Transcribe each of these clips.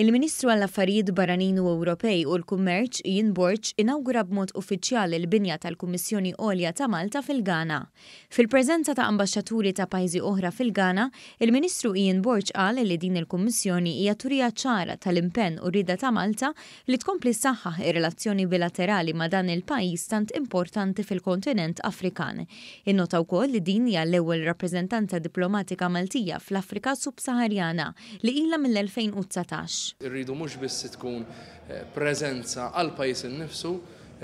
Il-Ministru għall-Affarijiet Baranin u Ewropej u l-Kummerċ Jin Borċ inawgura b'mod uffiċjali l-binja tal-Kummissjoni Olja ta' Malta fil-Ghana. Fil-preżenza ta' ambasċaturi ta' pajzi oħra fil-Ghana, il-Ministru Jin Borċ għal li din il-Kummissjoni hija turija ċara tal-impenn u rida ta' Malta li tkompli saħħa ir-relazzjoni bilaterali ma' dan il-pajjiż tant importanti fil-kontinent Afrikan. Innota wkoll li din hija l-ewwel rappreżentanta diplomatika Maltija fl-Afrika subsaharjana li ilha mill-2019. Irridu mhux biss tkun eh, preżenza għal pajjiż innifsu,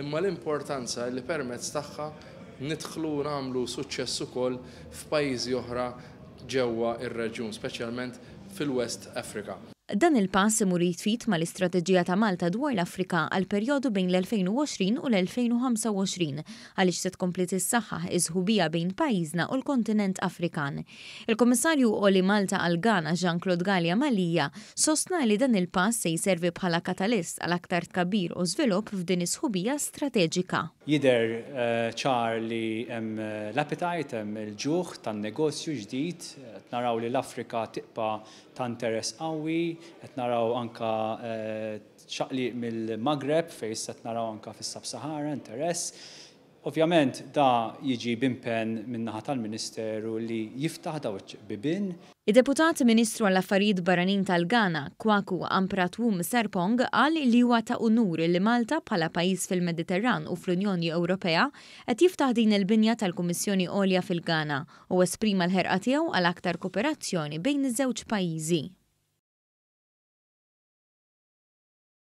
imma l-importanza li permezz tagħha nidħlu nagħmlu suċċess ukoll f'pajjiżi oħra ġewwa ir-reġjun, speċjalment fil-West Africa. Dan il-pass imur jitfit mal istrateġija ta' Malta dwar l-Afrika għal perjodu bejn l-2020 u l-2025 għaliex se tkompli s-saxħa iżħubija bejn pajjiżna u l-kontinent Afrikan. Il-Kummissarju Oli Malta għal Ghana Jean-Claude Gallia Malija sostna li dan il-pass se jservi bħala katalist għal aktar tkabbir u żvilupp f'din iżħubija strateġika. Jider eh, ċar li hemm eh, l-appetajt hemm il-ġuħ tan-negozju ġdid, eh, naraw li l-Afrika tibqa' ta' interess qawwi, qed naraw anka ċaqli eh, mill-Magreb fejn qed naraw anka fis-Sab-Sahara interess. Ovvjament da jiġi bimpen minnaħa tal-Ministeru li jiftaħ daw bibin. Id-deputat Ministru għall-Affarijiet Baranin tal-Ghana, Kwaku Ampratwum Serpong, għal li huwa ta' unur li Malta bħala pajjiż fil-Mediterran u fl-Unjoni Ewropea qed jiftaħ din il-binja tal-Kummissjoni Olja fil-Ghana u esprima l-ħerqa tiegħu għal aktar kooperazzjoni bejn iż-żewġ pajjiżi.